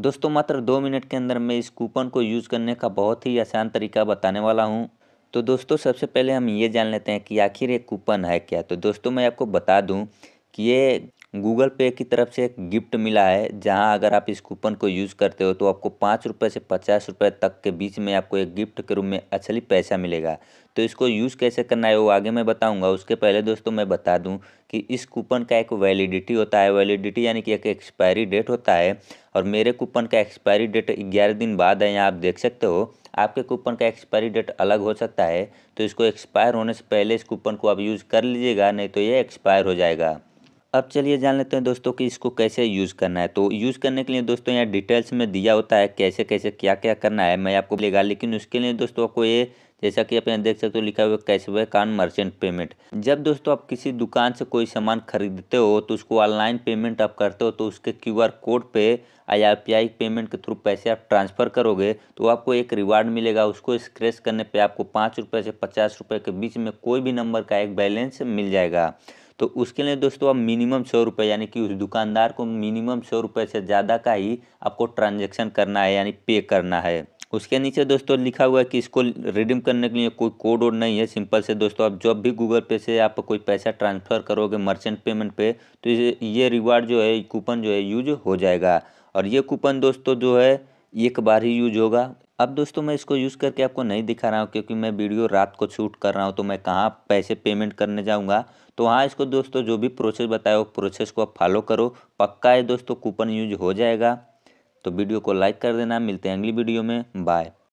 दोस्तों मात्र दो मिनट के अंदर मैं इस कूपन को यूज़ करने का बहुत ही आसान तरीका बताने वाला हूँ तो दोस्तों सबसे पहले हम ये जान लेते हैं कि आखिर ये कूपन है क्या तो दोस्तों मैं आपको बता दूँ कि ये गूगल पे की तरफ से एक गिफ्ट मिला है जहां अगर आप इस कूपन को यूज़ करते हो तो आपको पाँच रुपये से पचास रुपये तक के बीच में आपको एक गिफ्ट के रूप में असली पैसा मिलेगा तो इसको यूज़ कैसे करना है वो आगे मैं बताऊंगा उसके पहले दोस्तों मैं बता दूं कि इस कूपन का एक वैलिडिटी होता है वैलिडिटी यानी कि एक एक्सपायरी डेट होता है और मेरे कूपन का एक्सपायरी डेट ग्यारह दिन बाद है यहाँ आप देख सकते हो आपके कूपन का एक्सपायरी डेट अलग हो सकता है तो इसको एक्सपायर होने से पहले इस कूपन को आप यूज़ कर लीजिएगा नहीं तो ये एक्सपायर हो जाएगा अब चलिए जान लेते हैं दोस्तों कि इसको कैसे यूज़ करना है तो यूज़ करने के लिए दोस्तों यहाँ डिटेल्स में दिया होता है कैसे कैसे क्या क्या करना है मैं आपको लेगा लेकिन उसके लिए दोस्तों आपको ये जैसा कि आप यहाँ देख सकते हो लिखा हुआ कैशबैक ऑन मर्चेंट पेमेंट जब दोस्तों आप किसी दुकान से कोई सामान खरीदते हो तो उसको ऑनलाइन पेमेंट आप करते हो तो उसके क्यू कोड पर या पी पेमेंट के थ्रू पैसे आप ट्रांसफ़र करोगे तो आपको एक रिवार्ड मिलेगा उसको स्क्रैच करने पर आपको पाँच रुपये से पचास रुपये के बीच में कोई भी नंबर का एक बैलेंस मिल जाएगा तो उसके लिए दोस्तों आप मिनिमम सौ रुपये यानी कि उस दुकानदार को मिनिमम सौ रुपये से ज़्यादा का ही आपको ट्रांजेक्शन करना है यानी पे करना है उसके नीचे दोस्तों लिखा हुआ है कि इसको रिडीम करने के लिए कोई कोड वोड नहीं है सिंपल से दोस्तों आप जब भी गूगल पे से आप कोई पैसा ट्रांसफ़र करोगे मर्चेंट पेमेंट पे तो ये रिवार्ड जो है कूपन जो है यूज हो जाएगा और ये कूपन दोस्तों जो है एक बार ही यूज होगा अब दोस्तों मैं इसको यूज़ करके आपको नहीं दिखा रहा हूँ क्योंकि मैं वीडियो रात को शूट कर रहा हूँ तो मैं कहाँ पैसे पेमेंट करने जाऊँगा तो हाँ इसको दोस्तों जो भी प्रोसेस बताया वो प्रोसेस को आप फॉलो करो पक्का है दोस्तों कूपन यूज हो जाएगा तो वीडियो को लाइक कर देना मिलते हैं अगली वीडियो में बाय